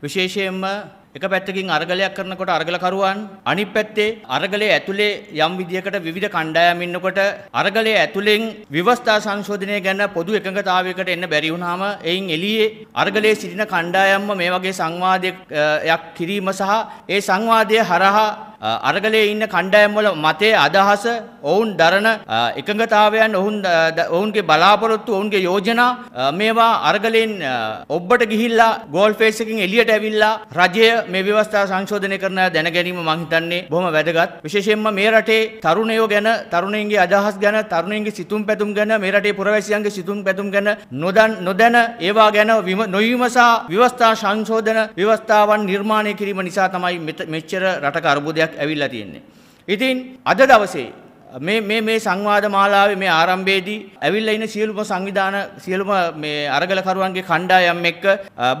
有些什么？එක පැත්තකින් අරගලයක් කරනකොට අරගලකරුවන් අනිත් පැත්තේ අරගලයේ ඇතුලේ යම් විදියකට විවිධ කණ්ඩායම් ඉන්නකොට අරගලයේ ඇතුලෙන් විවස්ථා සංශෝධනය ගැන පොදු එකඟතාවයකට එන්න බැරි වුණාම එයින් එළියේ අරගලයේ සිටින කණ්ඩායම්ම මේ වගේ සංවාදයක් කිරීම සහ ඒ සංවාදය හරහා අරගලේ ඉන්න කණ්ඩායම්වල මතේ අදහස ඔවුන් දරන එකඟතාවයන් ඔවුන් ඔවුන්ගේ බලාපොරොත්තු ඔවුන්ගේ යෝජනා මේවා අරගලෙන් ඔබ්බට ගිහිල්ලා ගෝල් ෆේස් එකකින් එළියට ඇවිල්ලා රජය මේ ව්‍යවස්ථාව සංශෝධනය කරන දැන ගැනීම මං හිතන්නේ බොහොම වැදගත්. විශේෂයෙන්ම මේ රටේ තරුණයෝ ගැන, තරුණයින්ගේ අදහස් ගැන, තරුණයින්ගේ සිතුම් පැතුම් ගැන, මේ රටේ පුරවැසියන්ගේ සිතුම් පැතුම් ගැන නොදන් නොදැන ඒවා ගැන නොවිමසා ව්‍යවස්ථා සංශෝධන ව්‍යවස්ථාවන් නිර්මාණය කිරීම නිසා තමයි මෙච්චර රටක අර්බුදයක් ඇවිල්ලා තියෙන්නේ. ඉතින් අද දවසේ මේ මේ මේ සංවාද මාලාවේ මේ ආරම්භයේදී ඇවිල්ලා ඉන්න සියලුම සංවිධාන සියලුම මේ අරගලකරුවන්ගේ කණ්ඩායම් එක්ක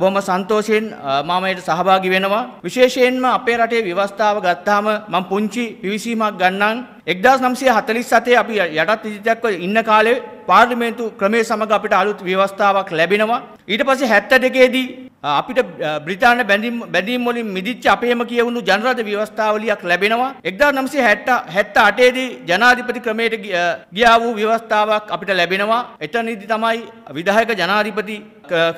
බොහොම සන්තෝෂයෙන් මම ඒට සහභාගී වෙනවා විශේෂයෙන්ම අපේ රටේ ව්‍යවස්ථාව ගත්තාම මම පුංචි පිවිසීමක් ගන්නම් 1947 අපි යටත් ඉදිරියක්ව ඉන්න කාලේ පාර්ලිමේන්තු ක්‍රමයේ සමග අපිට අලුත් ව්‍යවස්ථාවක් ලැබෙනවා ඊට පස්සේ 72 දී අපිට බ්‍රිතාන බැඳීම් වලින් මිදිච්ච අපේම කියවුණු ජනරජ ව්‍යවස්ථාවලියක් ලැබෙනවා. 1960 78 දී ජනාධිපති ක්‍රමයට ගියා වූ ව්‍යවස්ථාවක් අපිට ලැබෙනවා. එතනදී තමයි විධායක ජනාධිපති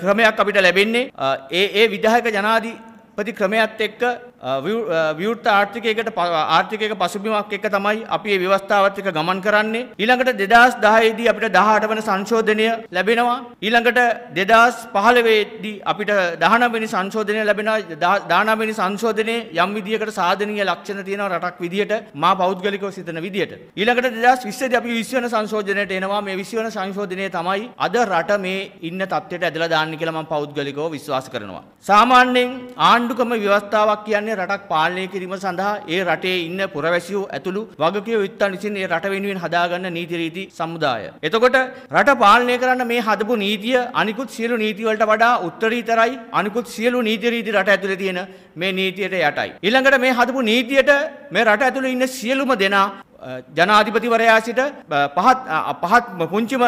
ක්‍රමයක් අපිට ලැබෙන්නේ. ඒ ඒ විධායක ජනාධිපති ක්‍රමයත් එක්ක විවෘත්ත uh, uh, ආර්ථිකයකට uh, ආර්ථිකයක පසුබිමක් එක තමයි අපි මේ ව්‍යවස්ථාවත් එක ගමන් කරන්නේ ඊළඟට 2010 දී අපිට 18 වෙනි සංශෝධනය ලැබෙනවා ඊළඟට 2015 දී අපිට 19 වෙනි සංශෝධනය ලැබෙනවා 19 වෙනි සංශෝධනයේ යම් විදියකට සාධනීය ලක්ෂණ තියෙන රටක් විදියට මා පෞද්ගලිකව සිතන විදියට ඊළඟට 2020 දී අපි 20 වෙනි සංශෝධනයට එනවා මේ 20 වෙනි සංශෝධනය තමයි අද රට මේ ඉන්න තත්ත්වයට ඇදලා දාන්න කියලා මම පෞද්ගලිකව විශ්වාස කරනවා සාමාන්‍යයෙන් ආණ්ඩුක්‍රම ව්‍යවස්ථාවක් කියන්නේ කියන්නේ රටක් පාලනය කිරීම සඳහා ඒ රටේ ඉන්න පුරවැසියෝ ඇතුළු වගකීම් යුත්තන් විසින් ඒ රට වෙනුවෙන් හදාගන්න නීති රීති සමුදාය. එතකොට රට පාලනය කරන්න මේ හදපු නීතිය අනිකුත් සියලු නීති වලට වඩා උත්තරීතරයි අනිකුත් සියලු නීති රීති රට ඇතුලේ තියෙන මේ නීතියට යටයි. ඊළඟට මේ හදපු නීතියට මේ රට ඇතුලේ ඉන්න සියලුම දෙනා ජනාධිපතිවරයා සිට පහත් පහත් පුංචිම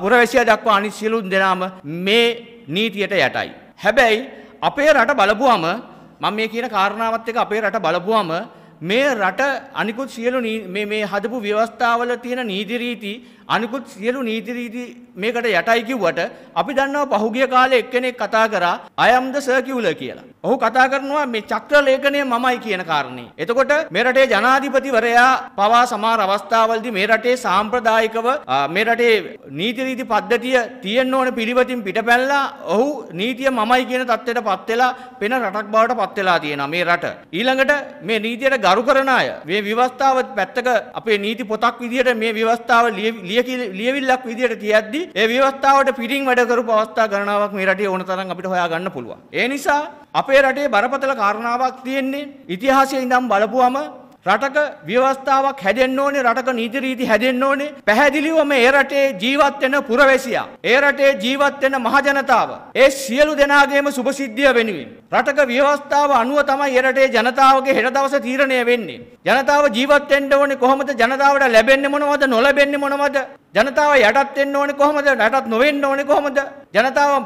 පුරවැසියා දක්වා අනිත් සියලුම දෙනාම මේ නීතියට යටයි. හැබැයි අපේ රට බලපුවම මම මේ කියන කාරණාවත් එක අපේ රට බලපුවම මේ රට අනිකුත් සියලු මේ හදපු ව්‍යවස්ථාවල තියෙන නීතිරීති අනිකුත් සියලු නීති රීති මේකට යටයි කිව්වට අපි දන්නවා පහුගිය කාලේ එක්කෙනෙක් කතා කරා I am the circular කියලා. ඔහු කතා කරනවා මේ චක්‍ර ලේඛනය මමයි කියන කාරණේ. එතකොට මේ රටේ ජනාධිපතිවරයා පවා සමහර අවස්ථාවලදී මේ රටේ සාම්ප්‍රදායිකව මේ රටේ නීති රීති පද්ධතිය තියෙන්න ඕන පිළිවෙතින් පිටපැනලා ඔහු නීතිය මමයි කියන தත්ත්වයට පත් වෙලා වෙන රටක් බවට පත් වෙලා තියෙනවා මේ රට. ඊළඟට මේ නීතියට ගරු කරන අය මේ විවස්ථාව පැත්තක අපේ නීති පොතක් විදිහට මේ විවස්ථාව ලිය ලියවිල්ලක් විදියට තියද්දි ඒ ව්‍යවස්ථාවට පිටින් වැඩ කරපු අවස්ථා ගණනාවක් මේ රටේ ඕන තරම් අපිට හොයා ගන්න පුළුවන්. ඒ නිසා අපේ රටේ බරපතල කාරණාවක් තියෙන්නේ ඉතිහාසයේ ඉඳන් බලපුවම රටක ව්‍යවස්ථාවක් හැදෙන්න ඕනේ රටක නීති රීති හැදෙන්න ඕනේ පැහැදිලිවම ඒ රටේ ජීවත් වෙන පුරවැසියා ඒ රටේ ජීවත් වෙන මහජනතාව ඒ සියලු දෙනාගේම සුභසිද්ධිය වෙනුවෙන් රටක ව්‍යවස්ථාව අනුව තමයි ඒ රටේ ජනතාවගේ හෙට දවසේ තීරණය වෙන්නේ ජනතාව ජීවත් වෙන්න ඕනේ කොහොමද ජනතාවට ලැබෙන්නේ මොනවද නොලැබෙන්නේ මොනවද ජනතාව යටත් වෙන්න ඕනේ කොහොමද යටත් නොවෙන්න ඕනේ කොහොමද ජනතාව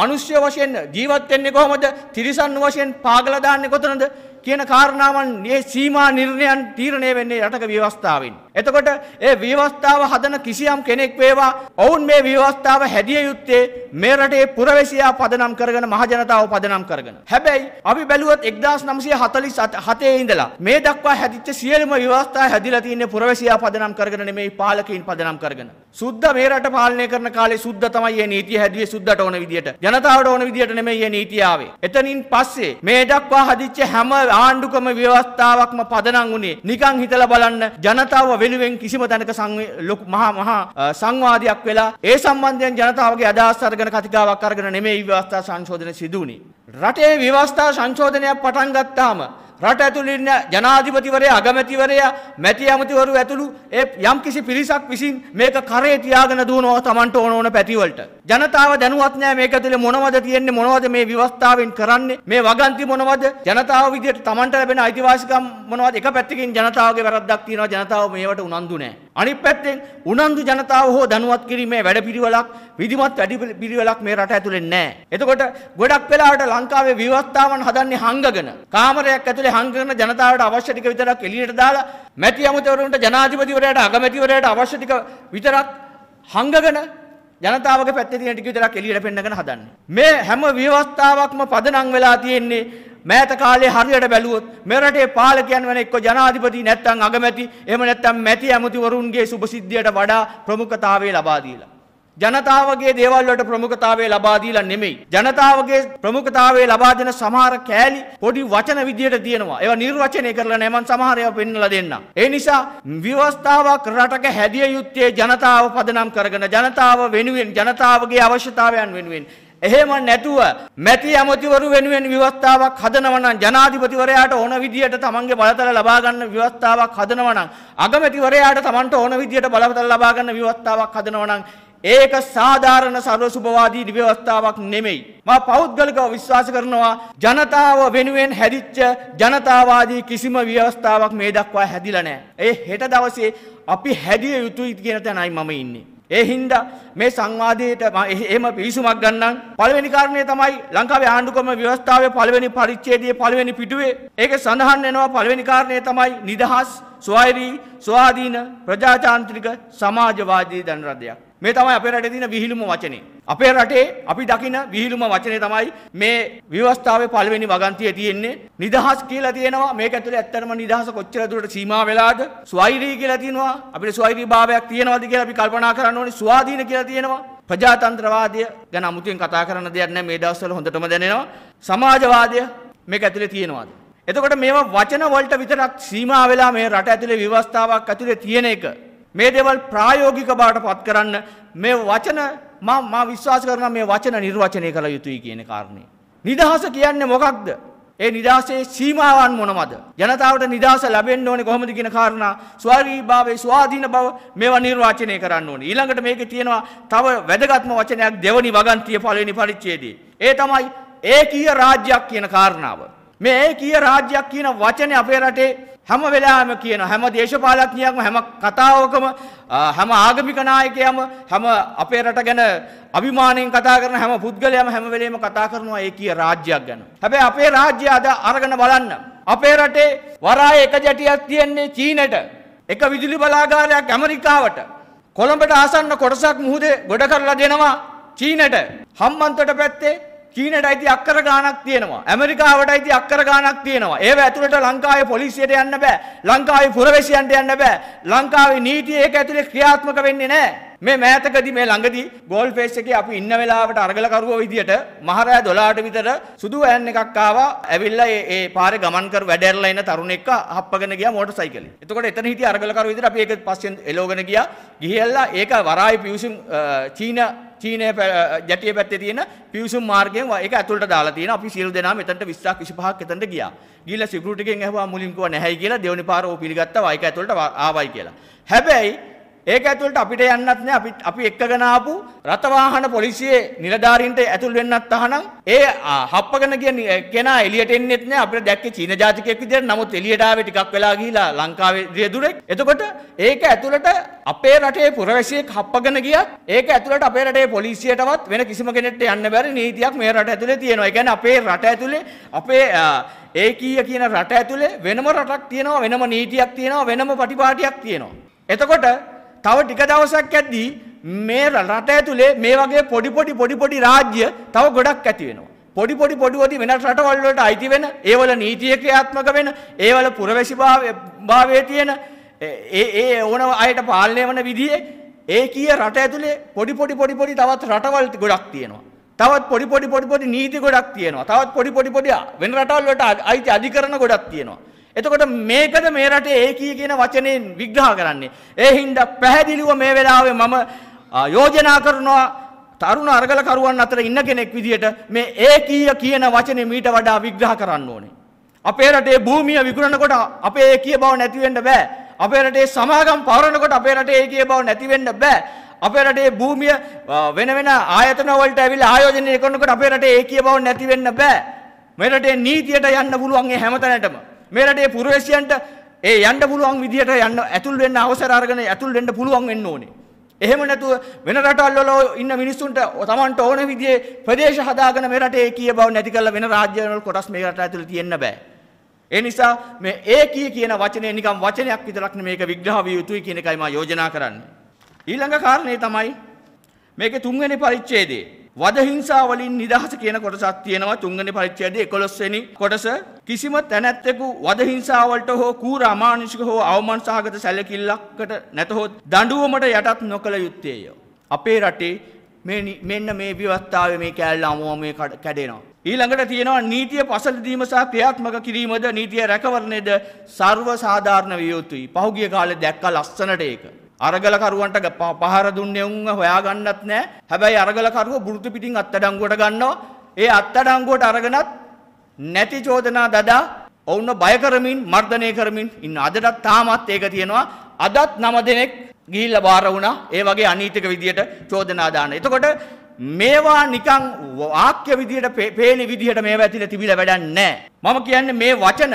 මිනිස්සු වශයෙන් ජීවත් වෙන්නේ කොහොමද තිරිසන් වශයෙන් පාගලා දාන්නේ කොතනද කියන කාරණාවන් මේ සීමා නිර්ණයන් තීරණය වෙන්නේ රටක ව්‍යවස්ථාවෙන්. එතකොට ඒ ව්‍යවස්ථාව හදන කිසියම් කෙනෙක් වේවා ඔවුන් මේ ව්‍යවස්ථාව හැදිය යුත්තේ මේ රටේ පුරවැසියා පදනම් කරගෙන මහජනතාව පදනම් කරගෙන. හැබැයි අපි බැලුවොත් 1947 ඉඳලා මේ දක්වා හැදිච්ච සියලුම ව්‍යවස්ථා හැදිලා තින්නේ පුරවැසියා පදනම් කරගෙන නෙමෙයි පාලකයින් පදනම් කරගෙන. සුද්ධ මේ රට පාලනය කරන කාලේ සුද්ධ තමයි මේ නීතිය හැදුවේ සුද්ධට ඕන විදියට. ජනතාවට ඕන විදියට නෙමෙයි මේ නීතිය ආවේ. එතනින් පස්සේ මේ දක්වා හැදිච්ච හැම ආණ්ඩුකම ව්‍යවස්ථාවක්ම පදනම් වුණේ නිකං හිතලා බලන්න ජනතාව වෙනුවෙන් කිසිම තැනක ලොකු මහා මහා සංවාදයක් වෙලා ඒ සම්බන්ධයෙන් ජනතාවගේ අදහස් අරගෙන කතිකාවක් අරගෙන නෙමෙයි ව්‍යවස්ථා සංශෝධන සිදු වුණේ රටේ ව්‍යවස්ථා සංශෝධනයක් පටන් ගත්තාම රට ඇතුළේ ඉන්න ජනාධිපතිවරයා අගමැතිවරයා මැති ඇමතිවරු ඇතුළු ඒ යම්කිසි පිරිසක් විසින් මේක කරේ තියාගෙන දුවනවා Tamanට ඕන ඕන පැතිවලට. ජනතාව දැනුවත් නෑ මේක ඇතුළේ මොනවද තියෙන්නේ මොනවද මේ විවස්ථාවෙන් කරන්නේ මේ වගන්ති මොනවද ජනතාව විදියට Tamanට ලැබෙන අයිතිවාසිකම් මොනවද එක පැත්තකින් ජනතාවගේ වැරද්දක් තියෙනවා ජනතාව මේවට උනන්දු නෑ. අනිත් පැත්තෙන් උනන්දු ජනතාව හෝ දැනුවත් කිරීමේ වැඩපිළිවෙලක් විධිමත් වැඩපිළිවෙලක් මේ රට ඇතුලේ නැහැ. එතකොට ගොඩක් වෙලාවට ලංකාවේ විවස්ථාවන් හදන්නේ හංගගෙන කාමරයක් ඇතුලේ හංගගෙන ජනතාවට අවශ්‍ය ටික විතරක් එළියට දාලා මැති අමුතවරුන්ට ජනාධිපතිවරයාට අගමැතිවරයාට අවශ්‍ය ටික විතරක් හංගගෙන ජනතාවගේ පැත්තේ තියෙන ටික විතරක් එළියට පෙන්නගෙන හදන්නේ. මේ හැම විවස්ථාවක්ම පදනම් වෙලා තියෙන්නේ මෑත කාලේ හරියට බැලුවොත් මෙරටේ පාලකයන් වෙන එක්ක ජනාධිපති නැත්නම් අගමැති එහෙම නැත්නම් මැති ඇමතිවරුන්ගේ සුභසිද්ධියට වඩා ප්‍රමුඛතාවය ලබා දීලා ජනතාවගේ දේවල් වලට ප්‍රමුඛතාවය ලබා දීලා නෙමෙයි. ජනතාවගේ ප්‍රමුඛතාවය ලබා දෙන සමහර කෑලි පොඩි වචන විදියට තියෙනවා. ඒවා නිර්වචනය කරලා නෑ මම සමහර ඒවා පෙන්වලා දෙන්නම්. ඒ නිසා විවස්ථාවක් රටක හැදිය යුත්තේ ජනතාව පදනම් කරගෙන ජනතාව වෙනුවෙන් ජනතාවගේ අවශ්‍යතාවයන් වෙනුවෙන් එහෙම නැතුව මැති ඇමතිවරු වෙනුවෙන් විවස්ථාවක් හදනවනම් ජනාධිපතිවරයාට ඕන විදියට තමන්ගේ බලතල ලබා ගන්න විවස්ථාවක් හදනවනම් අගමැතිවරයාට තමන්ට ඕන විදියට බලතල ලබා ගන්න විවස්ථාවක් හදනවනම් ඒක සාධාරණ සර්ව සුභවාදී විවස්ථාවක් නෙමෙයි. මා පෞද්ගලිකව විශ්වාස කරනවා ජනතාව වෙනුවෙන් හැදිච්ච ජනතාවාදී කිසිම ව්‍යවස්ථාවක් මේ දක්වා හැදිලා නැහැ. ඒ හෙට දවසේ අපි හැදිය යුතුයි කියන තැනයි මම ඉන්නේ. ඒ හින්දා මේ සංවාදයට එහෙම පිවිසුමක් ගන්නම්. පළවෙනි කාරණය තමයි ලංකාවේ ආණ්ඩුක්‍රම ව්‍යවස්ථාවේ පළවෙනි පරිච්ඡේදයේ පළවෙනි පිටුවේ ඒක සඳහන් වෙනවා පළවෙනි කාරණය තමයි නිදහස්, ස්වෛරී, ස්වාධීන, ප්‍රජාතාන්ත්‍රික, සමාජවාදී දණරදයක්. මේ තමයි අපේ රටේ තියෙන විහිළුම වචනේ. අපේ රටේ අපි දකින විහිළුම වචනේ තමයි මේ විවස්ථාවේ පළවෙනි වගන්තියේ තියෙන්නේ නිදහස් කියලා තියෙනවා. මේක ඇතුලේ ඇත්තටම නිදහස කොච්චර දුරට සීමා වෙලාද? ස්වෛරී කියලා තියෙනවා. අපිට ස්වෛරීභාවයක් තියෙනවද කියලා අපි කල්පනා කරන්න ඕනේ. ස්වාධීන කියලා තියෙනවා. ප්‍රජාතන්ත්‍රවාදය ගැන අමුතුවෙන් කතා කරන්න දෙයක් නැහැ මේ දවස්වල හොඳටම දැනෙනවා. සමාජවාදය මේක ඇතුලේ තියෙනවාද? එතකොට මේවා වචන වලට විතරක් සීමා වෙලා මේ රට ඇතුලේ විවස්ථාවක් ඇතුලේ තියෙන එක මේ දේවල් ප්‍රායෝගික බවට පත් කරන්න මේ වචන මා විශ්වාස කරන මේ වචන නිර්වචනය කළ යුතුයි කියන කාරණය. නිදහස කියන්නේ මොකක්ද. ඒ නිදහසේ සීමාවන් මොනමද. ජනතාවට නිදහස ලැබෙන්න්න ඕනේ කොහොමද කියන කාරණ ස්වාරී භාවේ ස්වාධීන බව මේවා නිර්වාචනය කරන්න ඕනේ. ඊළඟට මේක තියෙනවා තව වැදගත්ම වචනයක් දෙවනි වගන්තිය පලවෙනි පරිච්චේදී. ඒ තමයි ඒ කිය රාජ්‍යයක් කියන කාරණාව. මේ ඒ කිය රාජ්‍යයක් කියන වචනය අපේ රටේ හැම වෙලාවෙම කියන හැම දේශපාලඥයෙක්ම හැම කතාවකම හැම ආගමික නායකයම හැම අපේ රට ගැන අභිමානයෙන් කතා කරන හැම පුද්ගලයාම හැම වෙලේම කතා කරනවා ඒ කිය රාජ්‍යයක් ගැන. හැබැයි අපේ රාජ්‍ය අද අරගෙන බලන්න. අපේ රටේ වරාය එක ජැටියක් තියෙන්නේ චීනෙට. එක විදුලි බලාගාරයක් ඇමරිකාවට. කොළඹට ආසන්න කොටසක් මුහුදේ ගොඩ කරලා දෙනවා චීනෙට. හම්බන්තොට පැත්තේ චීනට අයිති අක්කර ගානක් තියෙනවා ඇමරිකාවට අයිති අක්කර ගානක් තියෙනවා ඒව ඇතුළට ලංකාවේ පොලිසියට යන්න බෑ ලංකාවේ පුරවැසියන්ට යන්න බෑ ලංකාවේ නීතිය ඒක ඇතුලේ ක්‍රියාත්මක වෙන්නේ නැහැ මේ මෑතකදී මේ ළඟදී ගෝල් ෆේස් එකේ අපි ඉන්න වෙලාවට අරගලකරුවෝ විදියට මහරෑ 12ට විතර සුදු වෑන් එකක් ආවා ඇවිල්ලා ඒ ඒ පාරේ ගමන් කර වැඩ ඇරලා එන තරුණෙක්ව හප්පගෙන ගියා මෝටර් සයිකලෙන්. එතකොට එතන හිටිය අරගලකරුවෝ විදියට අපි ඒක පස්සෙන් එලෝගෙන ගියා. ගිහිල්ලා ඒක වරායි පියුසින් චීන චීනය ජැටිය පැත්තේ තියෙන පිවිසුම් මාර්ගයෙන් ඒක ඇතුළට දාලා තියෙනවා. අපි සියලු දෙනා මෙතනට 20ක් 25ක් එතනට ගියා. ගිහිල්ලා සිකියුරිටි කෙනෙක් ඇහුවා මුලින් කිව්වා නැහැයි කියලා දෙවෙනි පාර ඕ පිළිගත්තා. ඒක ඇතුළට ආවයි කියලා. හැබැයි ඒක ඇතුළට අපිට යන්නත් නෑ අපි අපි එක්කගෙන ආපු රථවාහන පොලිසියේ නිලධාරීන්ට ඇතුල් වෙන්නත් තහනම් ඒ හප්පගෙන ගිය කෙනා එළියට එන්නෙත් නෑ අපිට දැක්කේ චීන ජාතිකයෙක් විදියට නමුත් එළියට ආවේ ටිකක් වෙලා ගිහිලා ලංකාවේ රියදුරෙක් එතකොට ඒක ඇතුළට අපේ රටේ පුරවැසියෙක් හප්පගෙන ගියත් ඒක ඇතුළට අපේ රටේ පොලිසියටවත් වෙන කිසිම කෙනෙක්ට යන්න බැරි නීතියක් මේ රට ඇතුලේ තියෙනවා ඒ කියන්නේ අපේ රට ඇතුලේ අපේ ඒකීය කියන රට ඇතුලේ වෙනම රටක් තියෙනවා වෙනම නීතියක් තියෙනවා වෙනම පටිපාටියක් තියෙනවා එතකොට තව ටික දවසක් ඇද්දී මේ රට ඇතුලේ මේ වගේ පොඩි පොඩි පොඩි පොඩි රාජ්‍ය තව ගොඩක් ඇති වෙනවා. පොඩි පොඩි පොඩි පොඩි වෙන රටවල් වලට අයිති වෙන, ඒවල නීතිය ක්‍රියාත්මක වෙන, ඒවල පුරවැසි භාවයේ තියෙන ඒ ඒ ඕන අයට පාලනය වන විදිහේ ඒ කීය රට ඇතුලේ පොඩි පොඩි පොඩි පොඩි තවත් රටවල් ගොඩක් තියෙනවා. තවත් පොඩි පොඩි පොඩි පොඩි නීති ගොඩක් තියෙනවා. තවත් පොඩි පොඩි පොඩි වෙන රටවල් වලට අයිති අධිකරණ ගොඩක් තියෙනවා. එතකොට මේකද මේ රටේ ඒකී කියන වචනයෙන් විග්‍රහ කරන්නේ. ඒ හින්දා පැහැදිලිව මේ වෙලාවේ මම යෝජනා කරනවා තරුණ අරගලකරුවන් අතර ඉන්න කෙනෙක් විදිහට මේ ඒකීය කියන වචනේ මීට වඩා විග්‍රහ කරන්න ඕනේ. අපේ රටේ භූමිය විකුණනකොට අපේ ඒකීය බව නැති වෙන්න බෑ. අපේ රටේ සමාගම් පවරනකොට අපේ රටේ ඒකීය බව නැති වෙන්න බෑ. අපේ රටේ භූමිය වෙන වෙන ආයතන වලට ඇවිල්ලා ආයෝජනය කරනකොට අපේ රටේ ඒකීය බව නැති වෙන්න බෑ. මේ රටේ නීතියට යන්න පුළුවන් ඒ හැමතැනටම. මේ රටේ පුරවැසියන්ට ඒ යන්න පුළුවන් විදිහට යන්න ඇතුල් වෙන්න අවසර අරගෙන ඇතුල් වෙන්න පුළුවන් වෙන්න ඕනේ. එහෙම නැතුව වෙන රටවල් වල ඉන්න මිනිස්සුන්ට තමන්ට ඕන විදිහේ ප්‍රදේශ හදාගෙන මේ රටේ කීය බව නැති කරලා වෙන රාජ්‍යවල කොටස් මේ රට ඇතුළේ තියෙන්න බෑ. ඒ නිසා මේ ඒකී කියන වචනේ නිකම් වචනයක් විතරක් නෙමේක විග්‍රහ විය යුතුයි කියන එකයි මම යෝජනා කරන්නේ. ඊළඟ කාරණේ තමයි මේකේ තුන්වෙනි පරිච්ඡේදයේ වද හිංසා වලින් නිදහස කියන කොටසක් තියෙනවා තුන්වෙනි පරිච්ඡේදයේ 11 වෙනි කොටස කිසිම තැනැත්තෙකු වද හිංසා වලට හෝ කූර අමානුෂික හෝ අවමන් සහගත සැලකිල්ලකට නැතහොත් දඬුවමට යටත් නොකළ යුත්තේය. අපේ රටේ මේ මෙන්න මේ විවස්ථාවේ මේ කෑල්ල අමුම මේ කැඩෙනවා. ඊළඟට තියෙනවා නීතිය පසලදීම සහ ක්‍රියාත්මක කිරීමද නීතිය රැකවරණයද ਸਰව සාධාරණ විය යුතුයි. පහුගිය කාලේ දැක්ක ලස්සනට ඒක. අරගලකරුවන්ට පහර දුන්නේ උන්ව හොයාගන්නත් නෑ. හැබැයි අරගලකරුව බුරුතු පිටින් අත්අඩංගුවට ගන්නවා. ඒ අත්අඩංගුවට අරගෙනත් නැති චෝදනා දදා ඔවුන්ව බය කරමින් මර්ධනය කරමින් ඉන්න අදටත් තාමත් ඒක තියෙනවා. අදත් නම දෙනෙක් ගිහිල්ලා බාර වුණා. ඒ වගේ අනීතික විදියට චෝදනා දාන. එතකොට මේවා නිකං වාක්‍ය විදියට පේන විදිහට මේවා ඇතිලා තිබිලා වැඩක් නැහැ. මම කියන්නේ මේ වචන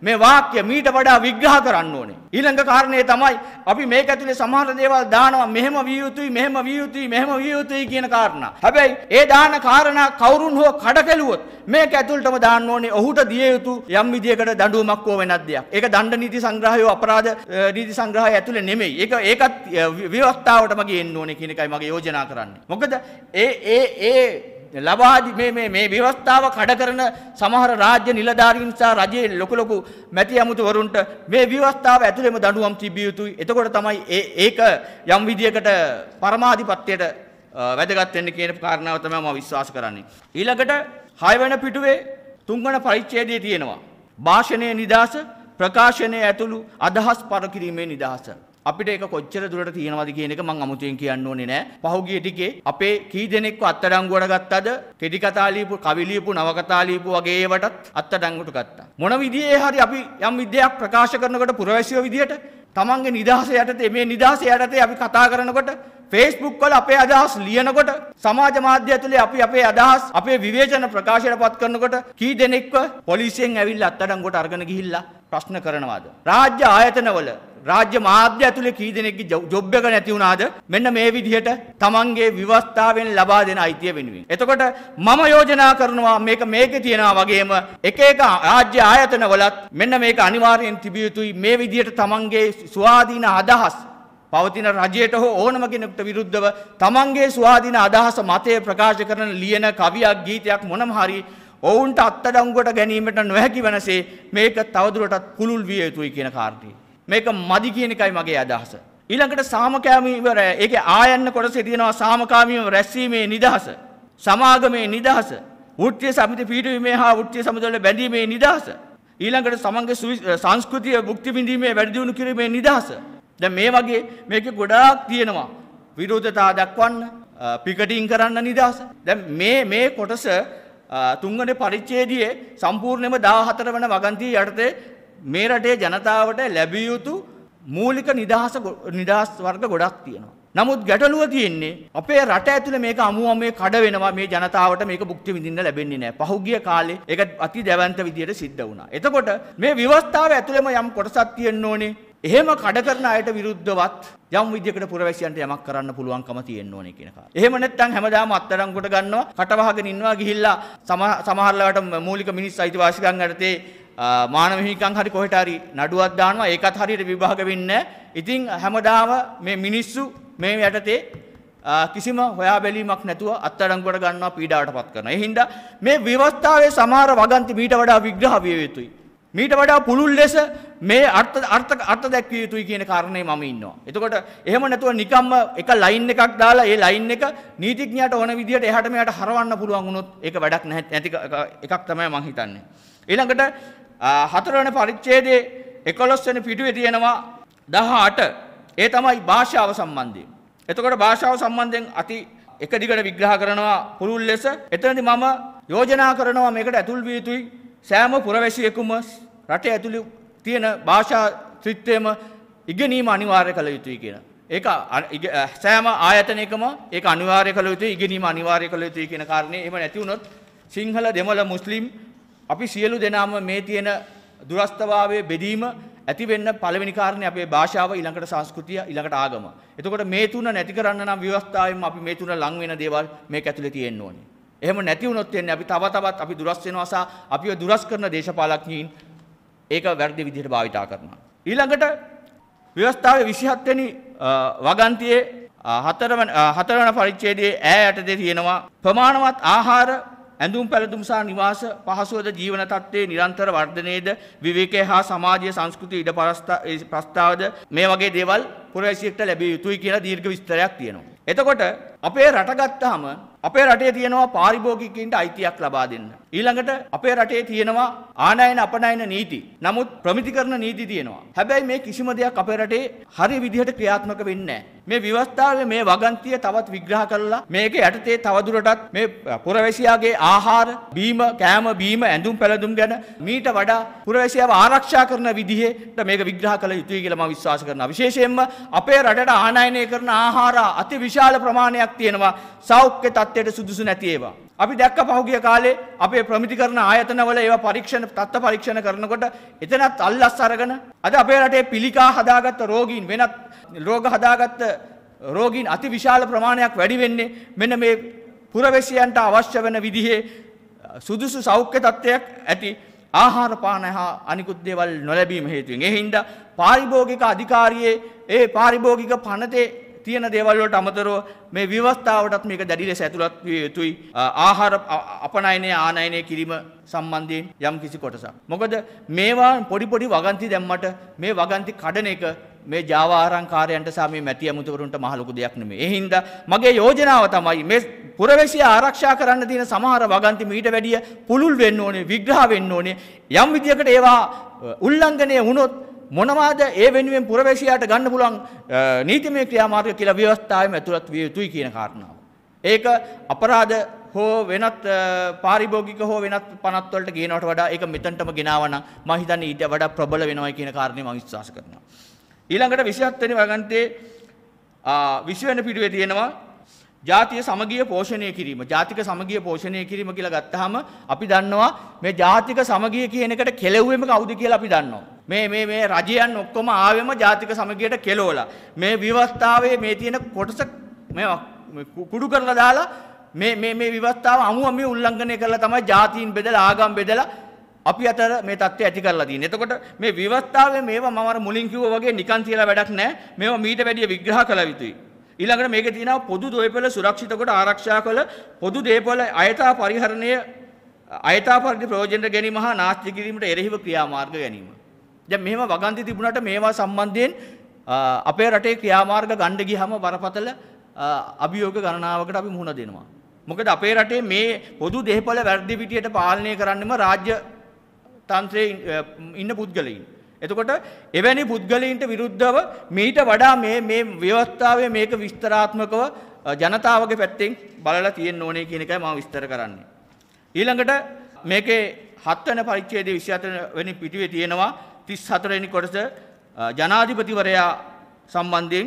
මේ වාක්‍ය මීට වඩා විග්‍රහ කරන්න ඕනේ. ඊළඟ කාරණේ තමයි අපි මේක ඇතුලේ සමහර දේවල් දානවා මෙහෙම විය යුතුයි මෙහෙම විය යුතුයි මෙහෙම විය යුතුයි කියන කාරණා. හැබැයි ඒ දාන කාරණා කවුරුන් හෝ කඩකැලුවොත් මේක ඇතුළටම දාන්න ඕනේ. ඔහුට දිය යුතු යම් විදියකට දඬුවමක් හෝ වෙනත් දෙයක්. ඒක දණ්ඩ නීති සංග්‍රහය අපරාධ නීති සංග්‍රහය ඇතුලේ නෙමෙයි. ඒක ඒකත් ව්‍යවස්ථාවටම ගෙන්න ඕනේ කියන එකයි මගේ යෝජනා කරන්නේ. මොකද ඒ ඒ ඒ ලබාදී මේ මේ මේ ව්‍යවස්ථාව කඩ කරන සමහර රාජ්‍ය නිලධාරීන් සහ රජයේ ලොකු ලොකු මැති අමුතුවරුන්ට මේ ව්‍යවස්ථාව ඇතුළේම දඬුවම් තිබිය යුතුයි. එතකොට තමයි ඒ ඒක යම් විදියකට පරමාධිපත්‍යයට වැදගත් වෙන්නේ කියන කාරණාව තමයි මම විශ්වාස කරන්නේ. ඊළඟට 6 වෙනි පිටුවේ තුන්වන පරිච්ඡේදයේ තියෙනවා. භාෂණයේ නිදාස, ප්‍රකාශනයේ ඇතුළු අදහස් පරකිරීමේ නිදාස. අපිට ඒක කොච්චර දුරට තියෙනවද කියන එක මම අමුතුවෙන් කියන්න ඕනේ නෑ. පහුගිය ටිකේ අපේ කී දෙනෙක්ව අත්අඩංගුවට ගත්තද? කෙටි කතා ලියපු, කවි ලියපු, නවකතා ලියපු වගේ ඒවටත් අත්අඩංගුවට ගත්තා. මොන විදිහේ හරි අපි යම් විද්‍යාවක් ප්‍රකාශ කරනකොට පුරවැසියෝ විදියට තමන්ගේ නිදහස යටතේ මේ නිදහස යටතේ අපි කතා කරනකොට ෆේස්බුක් වල අපේ අදහස් ලියනකොට සමාජ මාධ්‍ය ඇතුලේ අපි අපේ අදහස් අපේ විවේචන ප්‍රකාශයටපත් කරනකොට කී දෙනෙක්ව පොලිසියෙන් ඇවිල්ලා අත්අඩංගුවට අරගෙන ගිහිල්ලා ප්‍රශ්න කරනවාද රාජ්‍ය ආයතනවල රාජ්‍ය මාධ්‍ය ඇතුළේ කී දෙනෙක්ගේ ජොබ් එක නැති වුණාද? මෙන්න මේ විදිහට තමන්ගේ විවස්ථාවෙන් ලබා දෙන අයිතිය වෙනුවෙන්. එතකොට මම යෝජනා කරනවා මේක මේකේ තියෙනවා වගේම එක එක රාජ්‍ය ආයතන වලත් මෙන්න මේක අනිවාර්යෙන් තිබිය යුතුයි. මේ විදිහට තමන්ගේ ස්වාධීන අදහස් පවතින රජයට හෝ ඕනම කෙනෙකුට විරුද්ධව තමන්ගේ ස්වාධීන අදහස මතය ප්‍රකාශ කරන ලියන කවියක් ගීතයක් මොනම හරි ඔවුන්ට අත්අඩංගුවට ගැනීමට නොහැකි වෙනසේ මේක තවදුරටත් පුළුල් විය යුතුයි කියන කාරණේ මේක මදි කියන එකයි මගේ අදහස. ඊළඟට සාමකාමීවර ඒකේ ආයන්න කොටසේ තියෙනවා සාමකාමීව රැස්වීමේ නිදහස. සමාගමේ නිදහස. වෘත්තීය සමිති පීඩවීමේ හා වෘත්තීය සමිතිවල බැඳීමේ නිදහස. ඊළඟට සමන්ගේ සංස්කෘතිය භුක්ති විඳීමේ වැඩි දියුණු කිරීමේ නිදහස. දැන් මේ වගේ මේකේ ගොඩාක් තියෙනවා. විරෝධතා දක්වන්න, පිකටින් කරන්න නිදහස. දැන් මේ මේ කොටස තුන්වන පරිච්ඡේදයේ සම්පූර්ණයෙන්ම 14 වෙනි වගන්තිය යටතේ මේ රටේ ජනතාවට ලැබිය යුතු මූලික නිදහස නිදහස් වර්ග ගොඩක් තියෙනවා. නමුත් ගැටලුව තියෙන්නේ අපේ රට ඇතුළේ මේක අමුම මේ කඩ වෙනවා මේ ජනතාවට මේක භුක්ති විඳින්න ලැබෙන්නේ නැහැ. පහුගිය කාලේ ඒක අති දැවැන්ත විදියට සිද්ධ වුණා. එතකොට මේ ව්‍යවස්ථාව ඇතුළේම යම් කොටසක් තියෙන්න ඕනේ. එහෙම කඩ කරන අයට විරුද්ධවත් යම් විදියකට පුරවැසියන්ට යමක් කරන්න පුළුවන්කම තියෙන්න ඕනේ කියන කාරණා. එහෙම නැත්නම් හැමදාම අත්අඩංගුවට ගන්නවා, කටවහගෙන ඉන්නවා ගිහිල්ලා සමහරලාට මූලික මිනිස් අයිතිවාසිකම් යටතේ මානව හිමිකම් හරි කොහෙට හරි නඩුවක් දානවා ඒකත් හරියට විභාග වෙන්නේ ඉතින් හැමදාම මේ මිනිස්සු මේ යටතේ කිසිම හොයා බැලීමක් නැතුව අත්අඩංගුවට ගන්නවා පීඩාවටපත් කරනවා. ඒ හින්දා මේ විවස්ථාවේ සමහර වගන්ති මීට වඩා විග්‍රහ විය යුතුයි. මීට වඩා පුළුල් ලෙස මේ අර්ථ අර්ථ අර්ථ දැක්විය යුතුයි කියන කාරණේ මම ඉන්නවා. එතකොට එහෙම නැතුව නිකම්ම එක ලයින් එකක් දාලා ඒ ලයින් එක නීතිඥයාට ඕන විදිහට එහාට මෙහාට හරවන්න පුළුවන් වුණොත් ඒක වැඩක් නැති එකක් තමයි මම හිතන්නේ. ඊළඟට හතරවන පරිච්ඡේදයේ 11 වෙනි පිටුවේ තියෙනවා 18 ඒ තමයි භාෂාව සම්බන්ධයෙන්. එතකොට භාෂාව සම්බන්ධයෙන් අති එක දිගට විග්‍රහ කරනවා පුළුල් ලෙස. එතනදී මම යෝජනා කරනවා මේකට ඇතුල් විය යුතුයි සෑම පුරවැසියෙකුම රටේ ඇතුළේ තියෙන භාෂා ත්‍රිත්වයම ඉගෙනීම අනිවාර්ය කළ යුතුයි කියන. ඒක සෑම ආයතනයකම ඒක අනිවාර්ය කළ යුතුයි ඉගෙනීම අනිවාර්ය කළ යුතුයි කියන කාරණේ එහෙම නැති වුණොත් සිංහල දෙමළ මුස්ලිම් අපි සියලු දෙනාම මේ තියෙන දුරස්ථභාවයේ බෙදීම ඇති වෙන්න පළවෙනි කාරණේ අපේ භාෂාව ඊළඟට සංස්කෘතිය ඊළඟට ආගම. එතකොට මේ තුන නැති කරන්න නම් විවස්ථාවෙන් අපි මේ තුන ලං වෙන දේවල් මේක ඇතුලේ තියෙන්න ඕනේ. එහෙම නැති වුණොත් වෙන්නේ අපි තව තවත් අපි දුරස් වෙනවා සහ අපිව දුරස් කරන දේශපාලකයන් ඒක වැරදි විදිහට භාවිතා කරනවා. ඊළඟට ව්‍යවස්ථාවේ 27 වෙනි වගන්තියේ හතරවන හතරවන පරිච්ඡේදයේ ඈ යටතේ තියෙනවා ප්‍රමාණවත් ආහාර ඇඳුම් පැළඳුම් සහ නිවාස පහසුවද ජීවන තත්ත්වයේ නිරන්තර වර්ධනයේද විවේකයේ හා සමාජීය සංස්කෘතිය ඉඩ ප්‍රස්ථාවද මේ වගේ දේවල් පුරවැසියෙක්ට ලැබිය යුතුයි කියලා දීර්ඝ විස්තරයක් තියෙනවා. එතකොට අපේ රට ගත්තාම අපේ රටේ තියෙනවා පාරිභෝගිකයින්ට අයිතියක් ලබා දෙන්න. ඊළඟට අපේ රටේ තියෙනවා ආනයන අපනයන නීති. නමුත් ප්‍රමිතිකරණ නීති තියෙනවා. හැබැයි මේ කිසිම දෙයක් අපේ රටේ හරි විදිහට ක්‍රියාත්මක වෙන්නේ මේ විවස්ථාවේ මේ වගන්තිය තවත් විග්‍රහ කරලා මේක යටතේ තවදුරටත් මේ පුරවැසියාගේ ආහාර බීම කෑම බීම ඇඳුම් පැළඳුම් ගැන මීට වඩා පුරවැසියාව ආරක්ෂා කරන විදිහට මේක විග්‍රහ කළ යුතුයි කියලා මම විශ්වාස කරනවා. විශේෂයෙන්ම අපේ රටට ආනයනය කරන ආහාර අති විශාල ප්‍රමාණයක් තියෙනවා. සෞඛ්‍ය තත්ත්වයට සුදුසු නැති ඒවා. අපි දැක්ක පහුගිය කාලේ අපේ ප්‍රමිතිකරණ ආයතනවල ඒවා පරීක්ෂණ තත්ත්ව පරීක්ෂණ කරනකොට එතනත් අල්ලස් අරගෙන අද අපේ රටේ පිළිකා හදාගත්ත රෝගීන් වෙනත් රෝග හදාගත්ත රෝගීන් අති විශාල ප්‍රමාණයක් වැඩි වෙන්නේ මෙන්න මේ පුරවැසියන්ට අවශ්‍ය වෙන විදිහේ සුදුසු සෞඛ්‍ය තත්ත්වයක් ඇති ආහාර පාන හා අනිකුත් දේවල් නොලැබීම හේතුවෙන්. ඒ හින්දා පාරිභෝගික අධිකාරියේ ඒ පාරිභෝගික පනතේ තියෙන දේවල්වලට අමතරව මේ ව්‍යවස්ථාවටත් මේක දැඩි ලෙස ඇතුළත් විය යුතුයි ආහාර අපනයනය ආනයනය කිරීම සම්බන්ධයෙන් යම් කිසි කොටසක්. මොකද මේවා පොඩි පොඩි වගන්ති දැම්මට මේ වගන්ති කඩන එක මේ ජාවාරංකාරයන්ට සහ මේ මැති ඇමතුවරුන්ට මහ ලොකු දෙයක් නෙමෙයි. ඒ හින්දා මගේ යෝජනාව තමයි මේ පුරවැසිය ආරක්ෂා කරන්න තියෙන සමහර වගන්ති මීට වැඩිය පුළුල් වෙන්න ඕනේ, විග්‍රහ වෙන්න ඕනේ. යම් විදියකට ඒවා උල්ලංඝනය වුණොත් මොනවාද ඒ වෙනුවෙන් පුරවැසියාට ගන්න පුළුවන් නීතිමය ක්‍රියාමාර්ග කියලා ව්‍යවස්ථාවෙම ඇතුළත් විය යුතුයි කියන කාරණාව. ඒක අපරාධ හෝ වෙනත් පාරිභෝගික හෝ වෙනත් පනත් වලට ගේනවට වඩා ඒක මෙතනටම ගෙනාවා නම් මම හිතන්නේ ඊට වඩා ප්‍රබල වෙනවා කියන කාරණේ මම විශ්වාස කරනවා. ඊළඟට 27 වෙනි වගන්තේ 20 වෙනි පිටුවේ තියෙනවා ජාතිය සමගිය පෝෂණය කිරීම ජාතික සමගිය පෝෂණය කිරීම කියලා ගත්තාම අපි දන්නවා මේ ජාතික සමගිය කියන එකට කෙලෙව්වෙම කවුද කියලා අපි දන්නවා. මේ මේ මේ රජයන් ඔක්කොම ආවෙම ජාතික සමගියට කෙලවලා. මේ විවස්ථාවේ මේ තියෙන කොටස මේ කුඩු කරලා දාලා මේ මේ මේ විවස්ථාව අමුම මේ උල්ලංඝනය කරලා තමයි ජාතීන් බෙදලා ආගම් බෙදලා අපි අතර මේ தත්ත්වය ඇති කරලා තියෙන්නේ. එතකොට මේ විවස්ථාවේ මේවා මම අර මුලින් කිව්වා වගේ නිකන් තියලා වැඩක් නැහැ. මේවා මීට වැඩිය විග්‍රහ කළ යුතුයි. ඊළඟට මේකේ තියෙනවා පොදු දේපල සුරක්ෂිත කොට ආරක්ෂා කළ පොදු දේපල අයථා පරිහරණය අයථා පරිදි ප්‍රයෝජනට ගැනීම හා නාස්ති කිරීමට එරෙහිව ක්‍රියාමාර්ග ගැනීම. දැන් මෙහෙම වගන්ති තිබුණාට මේවා සම්බන්ධයෙන් අපේ රටේ ක්‍රියාමාර්ග ගන්න ගියහම බරපතල අභියෝග ගණනාවකට අපි මුහුණ දෙනවා. මොකද අපේ රටේ මේ පොදු දෙහිපළ වැඩි පිටියට පාලනය කරන්නෙම රාජ්‍ය තන්ත්‍රයේ ඉන්න පුද්ගලයින්. එතකොට එවැනි පුද්ගලයින්ට විරුද්ධව මීට වඩා මේ මේ ව්‍යවස්ථාවේ මේක විස්තරාත්මකව ජනතාවගේ පැත්තෙන් බලලා තියෙන්න ඕනේ කියන එකයි මම විස්තර කරන්නේ. ඊළඟට මේකේ හත්වන පරිච්ඡේදයේ 24 වෙනි පිටුවේ තියෙනවා 34 වෙනි කොටස ජනාධිපතිවරයා සම්බන්ධයෙන්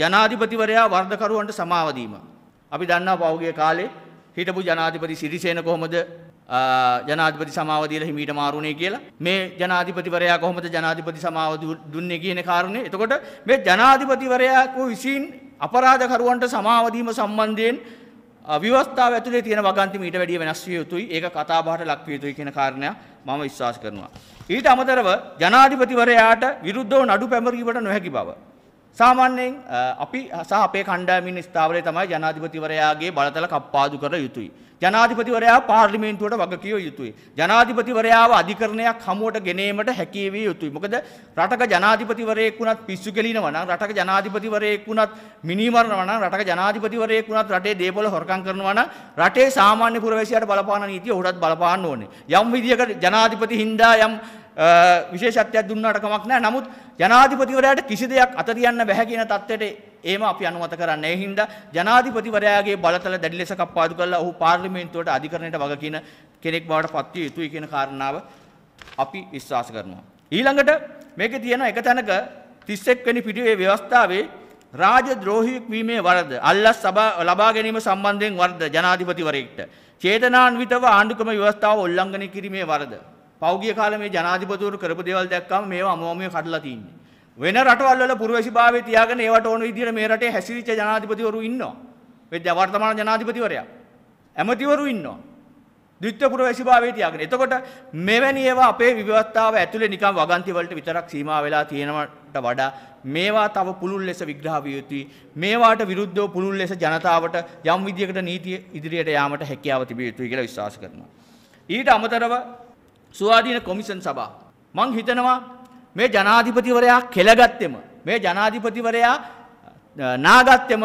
ජනාධිපතිවරයා වර්ධකරුවන්ට සමාව දීම. අපි දන්නවා පහුගිය කාලේ හිටපු ජනාධිපති සිරිසේන කොහොමද ජනාධිපති සමාව දීලා හිමීට මාරුනේ කියලා මේ ජනාධිපතිවරයා කොහොමද ජනාධිපති සමාව දුන්නේ කියන කාරණේ. එතකොට මේ ජනාධිපතිවරයා කෝ විසින් අපරාධකරුවන්ට සමාව දීම සම්බන්ධයෙන් ව්‍යවස්ථාව ඇතුලේ තියෙන වගන්ති මීට වැඩිය වෙනස් විය යුතුයි. ඒක කතාබහට ලක් විය යුතුයි කියන කාරණය මම විශ්වාස කරනවා. ඊට අමතරව ජනාධිපතිවරයාට විරුද්ධව නඩු පැමරීමට නොහැකි බව සාමාන්‍යයෙන් අපි සහ අපේ කණ්ඩායමින් ස්ථාවරය තමයි ජනාධිපතිවරයාගේ බලතල කප්පාදු කර යුතුයි. ජනාධිපතිවරයා පාර්ලිමේන්තුවට වගකිව යුතුයි. ජනාධිපතිවරයාව අධිකරණයක් හමුවට ගෙනීමට හැකියවිය යුතුයි. මොකද රටක ජනාධිපතිවරයෙක් වුණත් පිස්සු කෙලිනවා නම් රටක ජනාධිපතිවරයෙක් වුණත් මිනිමරනවා නම් රටක ජනාධිපතිවරයෙක් වුණත් රටේ දේපොළ හොරකම් කරනවා නම් රටේ සාමාන්‍ය පුරවැසියාට බලපාන නීතිය උඩත් බලපාන්න ඕනේ. යම් විදියකට ජනාධිපති හින්දා යම් විශේෂත්වයක් දුන්නාට කමක් නැහැ. නමුත් ජනාධිපතිවරයාට කිසි දෙයක් අත තියන්න බැහැ කියන தත්ත්වයට එහෙම අපි අනුමත කරන්නේ. ඒ හින්දා ජනාධිපතිවරයාගේ බලතල දැඩි ලෙස කප්පාදු කරලා ඔහු පාර්ලිමේන්තුවට අධිකරණයට වග කියන කෙනෙක් බවට පත්විය යුතුයි කියන කාරණාව අපි විශ්වාස කරනවා. ඊළඟට මේකේ තියෙන එක තැනක 31 වෙනි පිටුවේ ව්‍යවස්ථාවේ රාජද්‍රෝහියෙක් වීමේ වරද අල්ලස් සභා ලබා ගැනීම සම්බන්ධයෙන් වරද ජනාධිපතිවරයෙක්ට චේතනාන්විතව ආණ්ඩුක්‍රම ව්‍යවස්ථාව උල්ලංඝනය කිරීමේ වරද පෞගිය කාලේ මේ ජනාධිපතිවරු කරපු දේවල් දැක්කම මේවා අමෝමිය කඩලා තින්නේ. වෙන රටවල් වල පුරවැසිභාවය තියාගෙන ඒවට ඕන විදිහට මේ රටේ හැසිරිච්ච ජනාධිපතිවරු ඉන්නවා. මේ වර්තමාන ජනාධිපතිවරයා. ඇමතිවරු ඉන්නවා. ද්විත්ව පුරවැසිභාවය තියාගෙන. එතකොට මෙවැනි ඒවා අපේ විවස්ථාව ඇතුලේ නිකන් වගන්ති වලට විතරක් සීමා වෙලා තියෙනවට වඩා මේවා තව පුළුල් ලෙස විග්‍රහ විය යුතුයි. මේවාට විරුද්ධව පුළුල් ලෙස ජනතාවට යම් විදියකට නීතිය ඉදිරියට යාමට හැකියාව තිබිය යුතුයි කියලා විශ්වාස කරනවා. ඊට අමතරව ස්වාධීන කොමිසන් සභා. මං හිතනවා මේ ජනාධිපතිවරයා කෙළගත්තෙම. මේ ජනාධිපතිවරයා නාගත්තෙම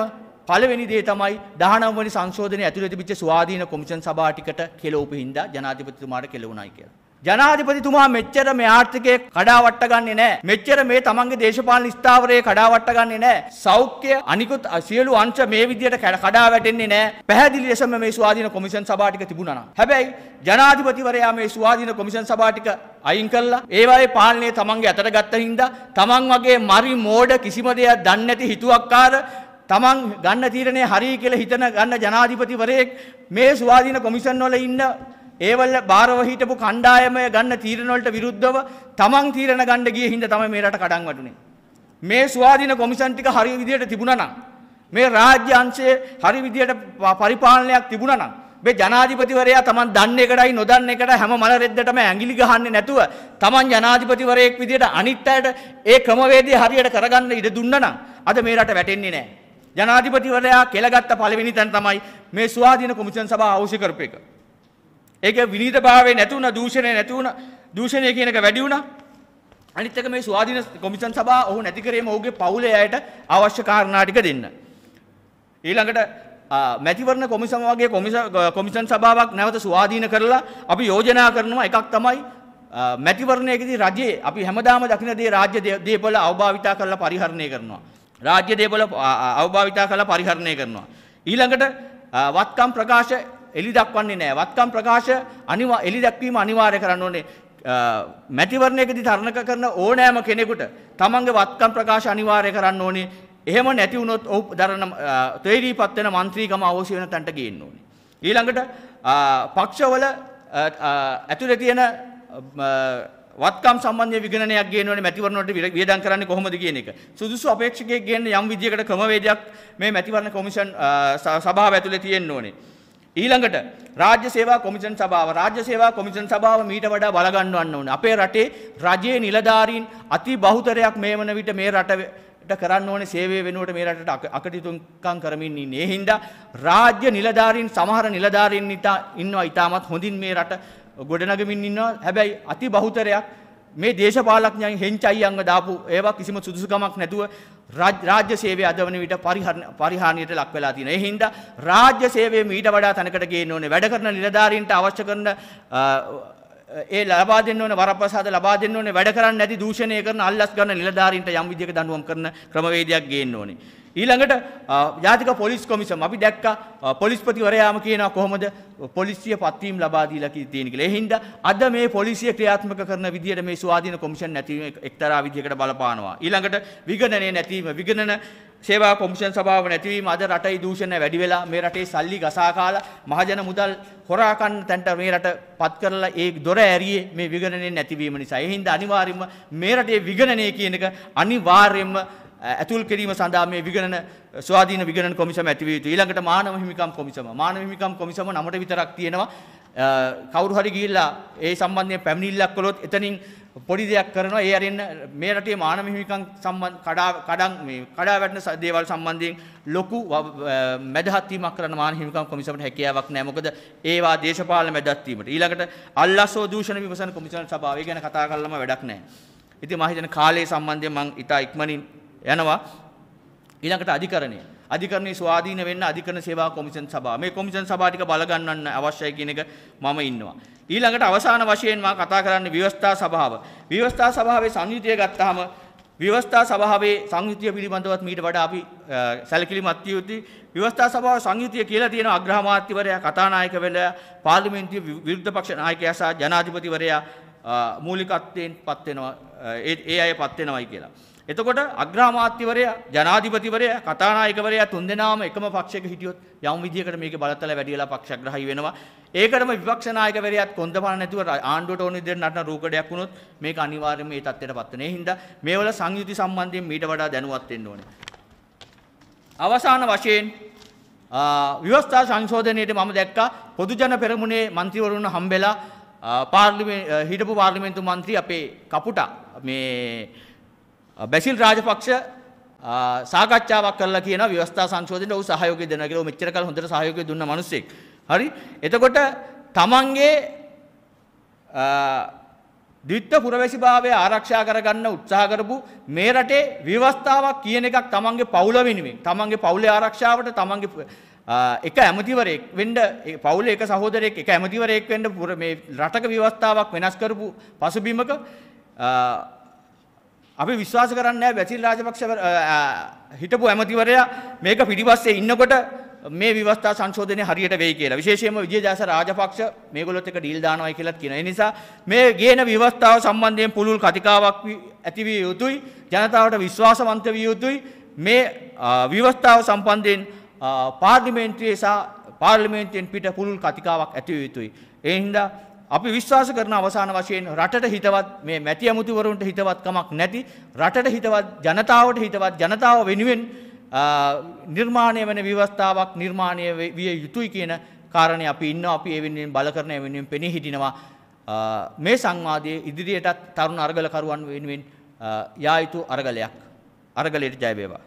පළවෙනි දේ තමයි 19 වනි සංශෝධනයේ ඇතුළත තිබිච්ච ස්වාධීන කොමිෂන් සභා ටිකට කෙලවපු හින්දා ජනාධිපතිතුමාට කෙලවුණායි කියලා. ජනාධිපතිතුමා මෙච්චර මේ ආර්ථිකය කඩාවට ගන්නේ නැහැ. මෙච්චර මේ තමන්ගේ දේශපාලන ස්ථාවරයේ කඩාවට ගන්නේ නැහැ. සෞඛ්‍ය අනිකුත් සියලු අංශ මේ විදියට කඩා වැටෙන්නේ නැහැ. පැහැදිලි ලෙසම මේ ස්වාධීන කොමිෂන් සභා ටික තිබුණා නම්. හැබැයි ජනාධිපතිවරයා මේ ස්වාධීන කොමිෂන් සභා ටික අයින් කළා. ඒ වගේ පාලනය තමන්ගේ අතට ගත්ත හින්දා තමන් වගේ මරි මෝඩ කිසිම දෙයක් දන්නේ නැති හිතුවක්කාර තමන් ගන්න තීරණය හරි කියලා හිතන ගන්න ජනාධිපතිවරයෙක් මේ ස්වාධීන කොමිෂන් වල ඉන්න ඒවල බාරව හිටපු කණ්ඩායමය ගන්න තීරණ වලට විරුද්ධව තමන් තීරණ ගන්න ගිය හින්දා තමයි මේ රට කඩන් වැටුනේ. මේ ස්වාධීන කොමිෂන් ටික හරි විදියට තිබුණා නම් මේ රාජ්‍ය අංශයේ හරි විදියට පරිපාලනයක් තිබුණා නම් මේ ජනාධිපතිවරයා Taman දන්න එකටයි නොදන්න එකට හැම මල රෙද්දටම ඇඟිලි ගහන්නේ නැතුව Taman ජනාධිපතිවරයෙක් විදියට අනිත් අයට ඒ ක්‍රමවේදය හරියට කරගන්න ඉඩ දුන්නා නම් අද මේ රට වැටෙන්නේ නැහැ. ජනාධිපතිවරයා කෙලගත්ත පළවෙනි තැන තමයි මේ ස්වාධීන කොමිෂන් සභාව අවශ්‍ය කරපු එක. ඒක විනීත භාවය නැතිවුණ දූෂණය නැතිවුණ දූෂණය කියනක වැඩිවුණ අනිත්තක මේ ස්වාධීන කොමිසන් සබා ඔහු නැතිකරීම ඔහුගේ පවුලේ අයට අවශ්‍ය කාරණාටික දෙන්න. ඊළඟට මැතිවරණ කොමිසම වගේ කොමිසන් සභාවක් නැවත ස්වාධීන කරලා අපි යෝජනා කරනවා එකක් තමයි මැතිවරණයකදී රජයේ අපි හැමදාම දකින දේ රාජ්‍ය දේපොළ අවභාවිතා කරලා පරිහරණය කරනවා. රාජ්‍ය දේපොළ අවභාවිතා කරලා පරිහරණය කරනවා. ඊළඟට වත්කම් ප්‍රකාශ එලි දක්වන්නේ නෑ. වත්කම් ප්‍රකාශ අනිවා එලි දැක්වීම අනිවාර්ය කරන්න ඕනේ. මැතිවරණයකදී තරණක කරන ඕනෑම කෙනෙකුට තමන්ගේ වත්කම් ප්‍රකාශ අනිවාර්ය කරන්න ඕනේ. එහෙම නැති වුණොත් ඔහු දරන තේරීපත් වෙන മന്ത്രിකම අවශ්‍ය වෙන තැනට ගේන්න ඕනේ. ඊළඟට පක්ෂවල ඇතුලේ තියෙන වත්කම් සම්බන්ධය විගණනයක් ගේන්න ඕනේ මැතිවරණවලට වියදම් කරන්නේ කොහොමද කියන එක. සුදුසු අපේක්ෂකයෙක් ගේන්න යම් විදියකට ක්‍රමවේදයක් මේ මැතිවරණ කොමිෂන් සභාව ඇතුලේ තියෙන්න ඕනේ. ඊළඟට රාජ්‍ය සේවා කොමිෂන් සභාව රාජ්‍ය සේවා කොමිෂන් සභාව මීට වඩා බලගන්නවන්න ඕනේ. අපේ රටේ රජයේ නිලධාරීන් අති බහුතරයක් මේ වන විට මේ රටට කරන්න ඕනේ සේවය වෙනුවට මේ රටට අකටයුතුකම් කරමින් ඉන්නේ. ඒ හින්දා රාජ්‍ය නිලධාරීන් සමහර නිලධාරීන් ඉන්නවා ඉතාමත් හොඳින් මේ රට ගොඩනගමින් ඉන්නවා. හැබැයි අති බහුතරයක් මේ දේශපාලඥයන් හෙන්චයියන්ව දාපු ඒවා කිසිම සුදුසුකමක් නැතුව රාජ්‍ය සේවය අද වන විට පරිහානියට ලක් වෙලා තියෙනවා. ඒ හින්දා රාජ්‍ය සේවය මීට වඩා තැනකට ගේන්න ඕනේ. වැඩ කරන නිලධාරීන්ට අවශ්‍ය කරන ඒ ලබා දෙන්න ඕනේ වරප්‍රසාද ලබා දෙන්න ඕනේ වැඩ කරන්නේ නැති දූෂණය කරන අල්ලස් ගන්න නිලධාරීන්ට යම් විදියක දඬුවම් කරන ක්‍රමවේදයක් ගේන්න ඕනේ. ඊළඟට ජාතික පොලිස් කොමිසම අපි දැක්ක පොලිස්පතිවරයාම කියනවා කොහොමද පොලිසිය පත්වීම් ලබා දීලා තියෙන කියලා. ඒ හින්දා අද මේ පොලිසිය ක්‍රියාත්මක කරන විදියට මේ ස්වාධීන කොමිෂන් නැතිවීම එක්තරා විදියකට බලපානවා. ඊළඟට විගණනය නැතිවීම විගණන සේවා කොමිෂන් සභාව නැතිවීම අද රටේ දූෂණය වැඩි වෙලා මේ රටේ සල්ලි ගසා කාලා මහජන මුදල් හොරා කන්න තැන්ට මේ රට පත් කරලා ඒ දොර ඇරියේ මේ විගණනය නැතිවීම නිසා. ඒ හින්දා අනිවාර්යයෙන්ම මේ රටේ විගණනය කියන එක අනිවාර්යයෙන්ම ඇතුල් කිරීම සඳහා මේ විගණන ස්වාධීන විගණන කොමිසම ඇති විය යුතුයි. ඊළඟට මානව හිමිකම් කොමිසම. මානව හිමිකම් කොමිසම නමට විතරක් තියෙනවා. කවුරු හරි ගිහිල්ලා ඒ සම්බන්ධයෙන් පැමිණිල්ලක් කළොත් එතනින් පොඩි දෙයක් කරනවා. ඒ අරින්න මේ රටේ මානව හිමිකම් සම්බන්ධ කඩා කඩන් මේ කඩා වැටෙන දේවල් සම්බන්ධයෙන් ලොකු මැදහත් වීමක් කරන මානව හිමිකම් කොමිසමට හැකියාවක් නැහැ. මොකද ඒවා දේශපාලන මැදහත් වීමට. ඊළඟට අල්ලාසෝ දූෂණ විමසන කොමිසම සභාව. ඒ ගැන කතා කරලම වැඩක් නැහැ. ඉතින් මම හිතන කාලය සම්බන්ධයෙන් මම ඉතා ඉක්මනින් යනවා ඊළඟට අධිකරණය. අධිකරණයේ ස්වාධීන වෙන්න අධිකරණ සේවා කොමිෂන් සභාව. මේ කොමිෂන් සභාව ටික බලගන්නන්න අවශ්‍යයි කියන එක මම ඉන්නවා. ඊළඟට අවසාන වශයෙන් මම කතා කරන්නේ ව්‍යවස්ථා සභාව. ව්‍යවස්ථා සභාවේ සංයුතිය ගත්තාම ව්‍යවස්ථා සභාවේ සංයුතිය පිළිබඳවත් මීට වඩා අපි සැලකිලිමත් විය යුතුයි. ව්‍යවස්ථා සභාව සංයුතිය කියලා තියෙන අග්‍රාමාත්‍යවරයා, කතානායක වෙලා, පාර්ලිමේන්තුවේ විරුද්ධ පක්ෂ නායකයා සහ ජනාධිපතිවරයා මූලිකත්වයෙන් පත් වෙනවා. ඒ අය පත් වෙනවයි කියලා. එතකොට අග්‍රාමාත්‍යවරයා ජනාධිපතිවරයා කතානායකවරයා තුන්දෙනාම එකම පක්ෂයක හිටියොත් යම් විදියකට මේකේ බලතල වැඩි වෙලා පක්ෂග්‍රාහී වෙනවා. ඒකටම විපක්ෂ නායකවරයාත් කොන්දපාන නැතුව ආණ්ඩුවට ඕන විදියට නටන රූකඩයක් වුණොත් මේක අනිවාර්යයෙන්ම මේ තත්ත්වයට පත් වෙන. ඒ හින්දා මේවල සංයුති සම්බන්ධයෙන් මීට වඩා දැනුවත් වෙන්න ඕනේ. අවසාන වශයෙන් ව්‍යවස්ථා සංශෝධනයේදී මම දැක්කා පොදුජන පෙරමුණේ മന്ത്രിවරුන් හම්බෙලා පාර්ලිමේ හිටපු පාර්ලිමේන්තු മന്ത്രി අපේ කපුටා මේ බැසිල් රාජපක්ෂ සාකච්ඡාවක් කරලා කියන ව්‍යවස්ථා සංශෝධනයේ ඔහු සහයෝගය දෙනවා කියලා. ඔහු මෙච්චර කල් හොඳට සහයෝගය දුන්න මිනිස්සෙක්. හරි? එතකොට තමන්ගේ ද්විත්ව පුරවැසිභාවය ආරක්ෂා කරගන්න උත්සාහ කරපු මේ රටේ ව්‍යවස්ථාවක් කියන එකක් තමන්ගේ පවුල වෙනුවෙන් තමන්ගේ පවුලේ ආරක්ෂාවට තමන්ගේ එක ඇමතිවරයෙක් වෙන්න පවුල එක සහෝදරයෙක් එක ඇමතිවරයෙක් වෙන්න මේ රටක ව්‍යවස්ථාවක් වෙනස් කරපු පසුබිමක අපි විශ්වාස කරන්නේ නැහැ බැසිල් රාජපක්ෂ හිටපු ඇමතිවරයා මේක පිටිපස්සේ ඉන්නකොට මේ විවස්ථා සංශෝධනය හරියට වෙයි කියලා. විශේෂයෙන්ම විජේදාස රාජපක්ෂ මේගොල්ලොත් එක ඩීල් දානවායි කියලාත් කියනවා. ඒ නිසා මේ ගේන විවස්ථාව සම්බන්ධයෙන් පුළුල් කතිකාවක් ඇති විය යුතුයි. ජනතාවට විශ්වාසවන්ත විය යුතුයි. මේ විවස්ථාව සම්බන්ධයෙන් පාර්ලිමේන්තුවේ සහ පාර්ලිමේන්තුවෙන් පිට පුළුල් කතිකාවක් ඇති විය යුතුයි. ඒ හින්දා අපි විශ්වාස කරන අවසාන වශයෙන් රටට හිතවත් මේ මැති ඇමුතිවරුන්ට හිතවත්කමක් නැති රටට හිතවත් ජනතාවට හිතවත් ජනතාව වෙනුවෙන් නිර්මාණය වන විවස්ථාවක් නිර්මාණය විය යුතුයි කියන කාරණය අපි ඉන්න අපි ඒ වෙනුවෙන් බල කරන වෙනුවෙන් පෙනී හිටිනවා මේ සංවාදයේ ඉදිරියටත් තරුණ අරගලකරුවන් වෙනුවෙන් යා යුතු අරගලයක් අරගලයට ජය වේවා